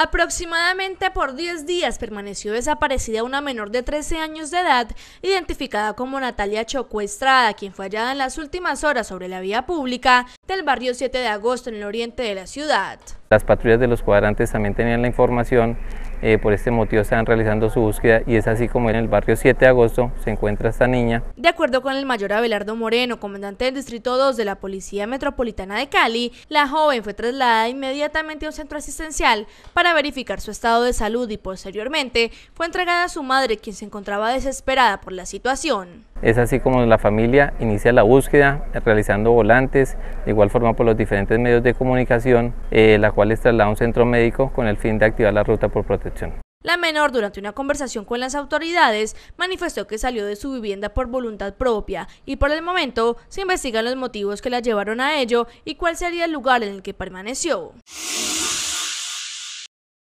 Aproximadamente por 10 días permaneció desaparecida una menor de 13 años de edad, identificada como Natalia Chocuestrada, quien fue hallada en las últimas horas sobre la vía pública del barrio 7 de agosto en el oriente de la ciudad. Las patrullas de los cuadrantes también tenían la información eh, por este motivo están realizando su búsqueda y es así como en el barrio 7 de agosto se encuentra esta niña. De acuerdo con el mayor Abelardo Moreno, comandante del Distrito 2 de la Policía Metropolitana de Cali, la joven fue trasladada inmediatamente a un centro asistencial para verificar su estado de salud y posteriormente fue entregada a su madre quien se encontraba desesperada por la situación. Es así como la familia inicia la búsqueda realizando volantes, de igual forma por los diferentes medios de comunicación, eh, la cual les traslada a un centro médico con el fin de activar la ruta por protección. La menor, durante una conversación con las autoridades, manifestó que salió de su vivienda por voluntad propia y por el momento se investigan los motivos que la llevaron a ello y cuál sería el lugar en el que permaneció.